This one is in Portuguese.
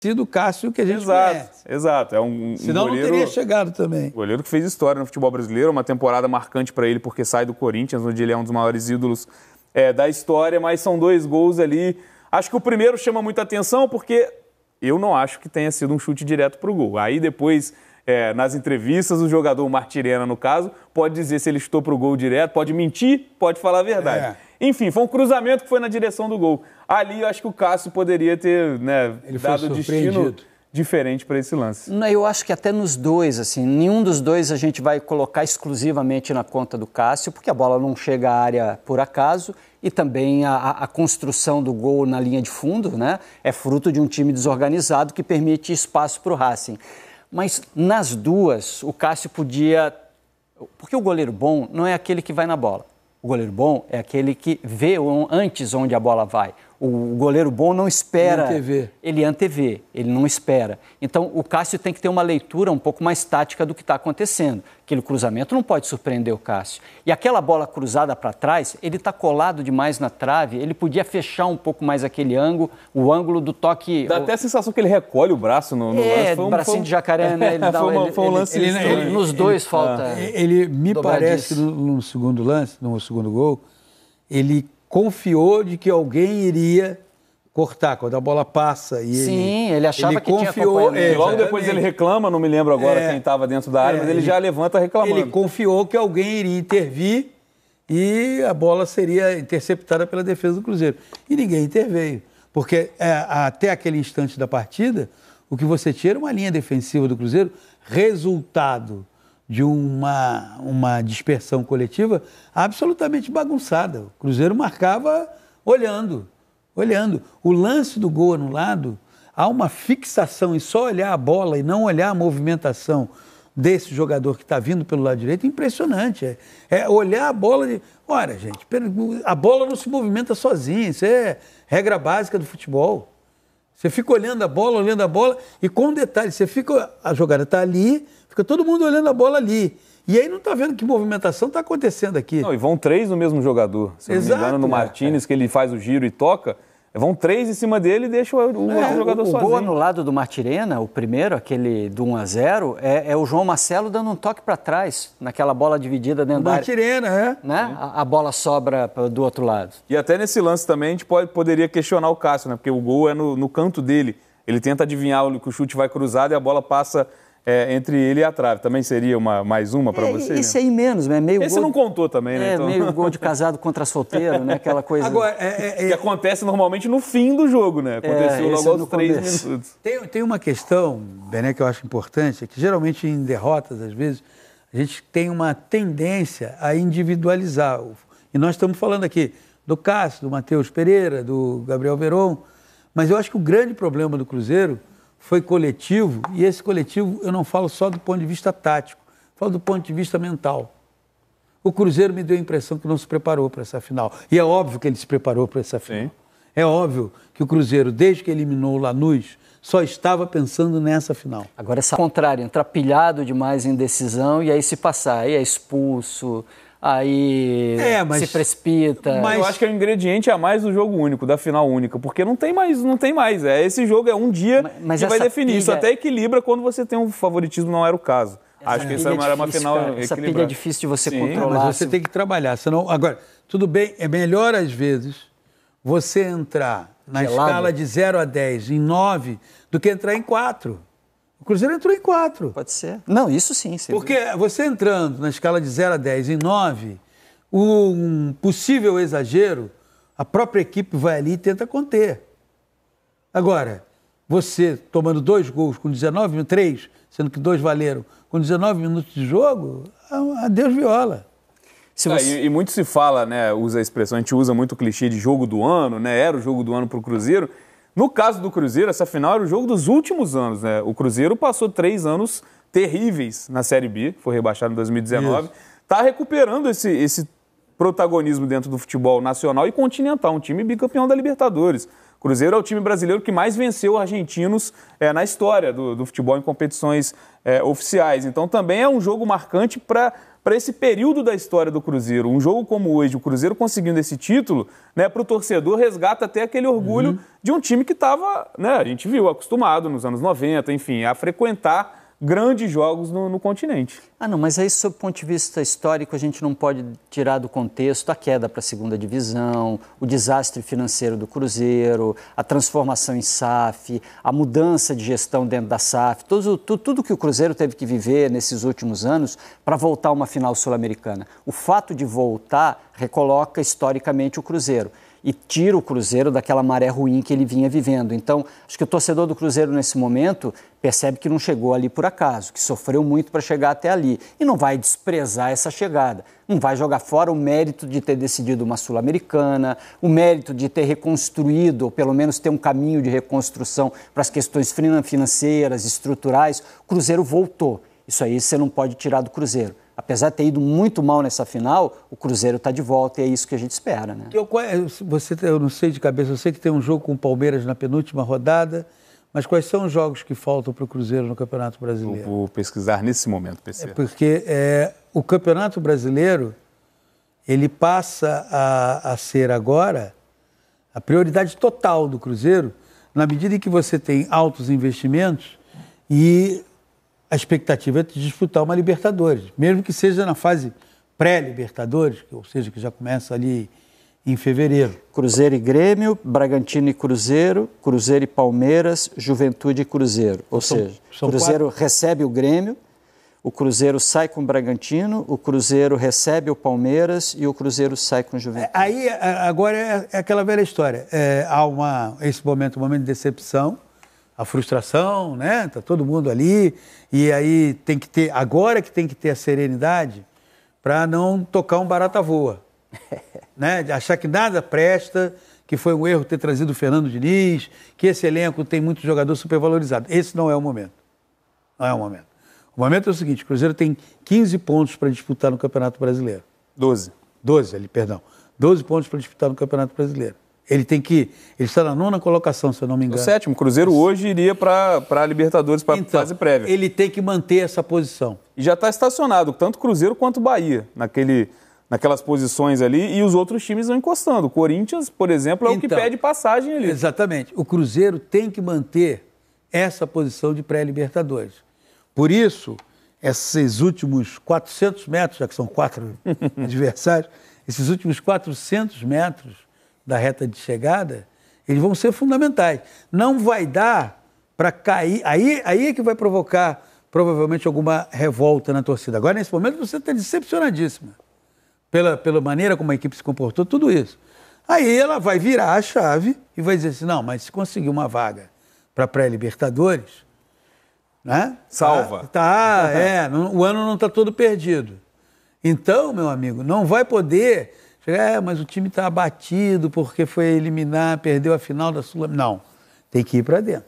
sido o Cássio que a gente exato, conhece. Exato, é um, um Senão goleiro, não teria chegado também. Um goleiro que fez história no futebol brasileiro, uma temporada marcante para ele porque sai do Corinthians, onde ele é um dos maiores ídolos é, da história, mas são dois gols ali. Acho que o primeiro chama muita atenção porque eu não acho que tenha sido um chute direto para o gol. Aí depois é, nas entrevistas, o jogador Martirena, no caso, pode dizer se ele estou para o gol direto, pode mentir, pode falar a verdade. É. Enfim, foi um cruzamento que foi na direção do gol. Ali eu acho que o Cássio poderia ter né, dado destino diferente para esse lance. Não, eu acho que até nos dois, assim, nenhum dos dois a gente vai colocar exclusivamente na conta do Cássio, porque a bola não chega à área por acaso e também a, a construção do gol na linha de fundo, né, é fruto de um time desorganizado que permite espaço para o Racing. Mas nas duas, o Cássio podia. Porque o goleiro bom não é aquele que vai na bola. O goleiro bom é aquele que vê antes onde a bola vai. O goleiro bom não espera. Ele antevê. Ele antevê, ele não espera. Então, o Cássio tem que ter uma leitura um pouco mais tática do que está acontecendo. Aquele cruzamento não pode surpreender o Cássio. E aquela bola cruzada para trás, ele está colado demais na trave, ele podia fechar um pouco mais aquele ângulo, o ângulo do toque. Dá o... até a sensação que ele recolhe o braço no, no é, lance. Foi um, bracinho foi de jacaré, né? Ele dá, foi, uma, foi um ele, lance. Ele, ele, nos dois é. falta. Ele, me parece no, no segundo lance, no segundo gol, ele confiou de que alguém iria cortar quando a bola passa e Sim, ele, achava ele que confiou, tinha é, logo depois ele reclama, não me lembro agora é, quem estava dentro da área, é, mas ele, ele, já levanta reclamando. Ele confiou que alguém iria intervir e a bola seria interceptada pela defesa do Cruzeiro. E ninguém interveio, porque é, até aquele instante da partida, o que você tinha era é uma linha defensiva do Cruzeiro, resultado de uma, uma dispersão coletiva absolutamente bagunçada. O Cruzeiro marcava olhando, olhando. O lance do gol anulado, há uma fixação em só olhar a bola e não olhar a movimentação desse jogador que está vindo pelo lado direito impressionante. É, é olhar a bola de. Olha, gente, a bola não se movimenta sozinha, isso é regra básica do futebol. Você fica olhando a bola, olhando a bola, e com detalhe, você fica. A jogada está ali, fica todo mundo olhando a bola ali. E aí não está vendo que movimentação está acontecendo aqui. Não, e vão três no mesmo jogador. Se não Exato, me engano, no Martinez, é. que ele faz o giro e toca. Vão três em cima dele e deixa o, o é, jogador o, o sozinho. O gol anulado do Martirena, o primeiro, aquele do 1 a 0 é, é o João Marcelo dando um toque para trás, naquela bola dividida dentro o da Martirena, área. é. Né? A, a, bola sobra do outro lado. E até nesse lance também a gente pode, poderia questionar o Cássio, né? Porque o gol é no, no canto dele. Ele tenta adivinhar que o chute vai cruzado e a bola passa é, entre ele e a trave. Também seria uma, mais uma para é, você? Esse né? aí menos, né? Meio esse gol... não contou também, né? É, então... meio gol de casado contra solteiro, né? Aquela coisa... Agora, é, é, é, que acontece normalmente no fim do jogo, né? É, Aconteceu logo aos três começo. minutos. Tem, tem uma questão, Bené, que eu acho importante, é que geralmente em derrotas, às vezes, a gente tem uma tendência a individualizar. E nós estamos falando aqui do Cássio, do Matheus Pereira, do Gabriel Veron, mas eu acho que o grande problema do Cruzeiro foi coletivo, e esse coletivo eu não falo só do ponto de vista tático, falo do ponto de vista mental. O Cruzeiro me deu a impressão que não se preparou para essa final. E é óbvio que ele se preparou para essa final. Sim. É óbvio que o Cruzeiro, desde que eliminou o Lanús, só estava pensando nessa final. Agora, essa contrária, entrar pilhado demais em decisão e aí se passar, aí é expulso, aí é, mas, se precipita. Mas eu acho que o é ingrediente é mais do jogo único, da final única, porque não tem mais, não tem mais. É, esse jogo é um dia mas, mas que vai definir. Pilha... Isso até equilibra quando você tem um favoritismo, não era o caso. Essa acho que isso é difícil, era uma final cara, Essa pilha é difícil de você Sim, controlar. Mas você tem que trabalhar, senão... Agora, tudo bem, é melhor às vezes você entrar na Gelado. escala de 0 a 10 em 9 do que entrar em 4. O Cruzeiro entrou em 4. Pode ser. Não, isso sim. Você Porque viu. você entrando na escala de 0 a 10 em 9, um possível exagero, a própria equipe vai ali e tenta conter. Agora, você tomando dois gols com 19 minutos, três, sendo que dois valeram, com 19 minutos de jogo, adeus viola. Se é, você... é, e, e, muito se fala, né? Usa a expressão, a gente usa muito o clichê de jogo do ano, né? Era o jogo do ano para o Cruzeiro. No caso do Cruzeiro, essa final era o jogo dos últimos anos, né? O Cruzeiro passou três anos terríveis na Série B, foi rebaixado em 2019. Está recuperando esse, esse protagonismo dentro do futebol nacional e continental, um time bicampeão da Libertadores. Cruzeiro é o time brasileiro que mais venceu argentinos é, na história do, do, futebol em competições é, oficiais. Então também é um jogo marcante para para esse período da história do Cruzeiro. Um jogo como hoje, o Cruzeiro conseguindo esse título, né, para o torcedor resgata até aquele orgulho uhum. de um time que estava, né, a gente viu, acostumado nos anos 90, enfim, a frequentar grandes jogos no, no, continente. Ah, não, mas aí, sob o ponto de vista histórico, a gente não pode tirar do contexto a queda para a segunda divisão, o desastre financeiro do Cruzeiro, a transformação em SAF, a mudança de gestão dentro da SAF, tudo, tudo, tudo que o Cruzeiro teve que viver nesses últimos anos para voltar a uma final sul-americana. O fato de voltar recoloca historicamente o Cruzeiro e tira o Cruzeiro daquela maré ruim que ele vinha vivendo. Então, acho que o torcedor do Cruzeiro nesse momento percebe que não chegou ali por acaso, que sofreu muito para chegar até ali e não vai desprezar essa chegada. Não vai jogar fora o mérito de ter decidido uma Sul-Americana, o mérito de ter reconstruído, ou pelo menos ter um caminho de reconstrução para as questões financeiras, estruturais. O Cruzeiro voltou. Isso aí você não pode tirar do Cruzeiro apesar de ter ido muito mal nessa final, o Cruzeiro está de volta e é isso que a gente espera, né? Eu, você, eu não sei de cabeça, eu sei que tem um jogo com o Palmeiras na penúltima rodada, mas quais são os jogos que faltam para o Cruzeiro no Campeonato Brasileiro? Eu vou pesquisar nesse momento, PC. É porque é, o Campeonato Brasileiro, ele passa a, a ser agora a prioridade total do Cruzeiro, na medida em que você tem altos investimentos e a expectativa é de disputar uma Libertadores, mesmo que seja na fase pré-Libertadores, ou seja, que já começa ali em fevereiro. Cruzeiro e Grêmio, Bragantino e Cruzeiro, Cruzeiro e Palmeiras, Juventude e Cruzeiro. Ou são, seja, o Cruzeiro quatro. recebe o Grêmio, o Cruzeiro sai com o Bragantino, o Cruzeiro recebe o Palmeiras e o Cruzeiro sai com o Juventude. É, aí, agora é, é aquela velha história. É, há uma, esse momento, um momento de decepção, a frustração, né? Tá todo mundo ali e aí tem que ter agora que tem que ter a serenidade para não tocar um barata voa, né? achar que nada presta, que foi um erro ter trazido o Fernando Diniz, que esse elenco tem muito jogador supervalorizado. Esse não é o momento. Não é o momento. O momento é o seguinte, o Cruzeiro tem 15 pontos para disputar no Campeonato Brasileiro. 12. 12 ali, perdão. 12 pontos para disputar no Campeonato Brasileiro. Ele tem que. Ele está na nona colocação, se eu não me engano. O sétimo. O Cruzeiro hoje iria para a Libertadores para então, fase prévia. Ele tem que manter essa posição. E já está estacionado, tanto Cruzeiro quanto Bahia, naquele, naquelas posições ali, e os outros times vão encostando. O Corinthians, por exemplo, é então, o que então, pede passagem ali. Exatamente. O Cruzeiro tem que manter essa posição de pré-Libertadores. Por isso, esses últimos 400 metros, já que são quatro adversários, esses últimos 400 metros da reta de chegada, eles vão ser fundamentais. Não vai dar para cair. Aí, aí é que vai provocar provavelmente alguma revolta na torcida. Agora, nesse momento, você está decepcionadíssima pela, pela maneira como a equipe se comportou, tudo isso. Aí ela vai virar a chave e vai dizer assim: não, mas se conseguir uma vaga para pré-Libertadores, né? Salva. Tá, tá é, o ano não está todo perdido. Então, meu amigo, não vai poder é, mas o time está abatido porque foi eliminar, perdeu a final da Sul. Não, tem que ir para dentro.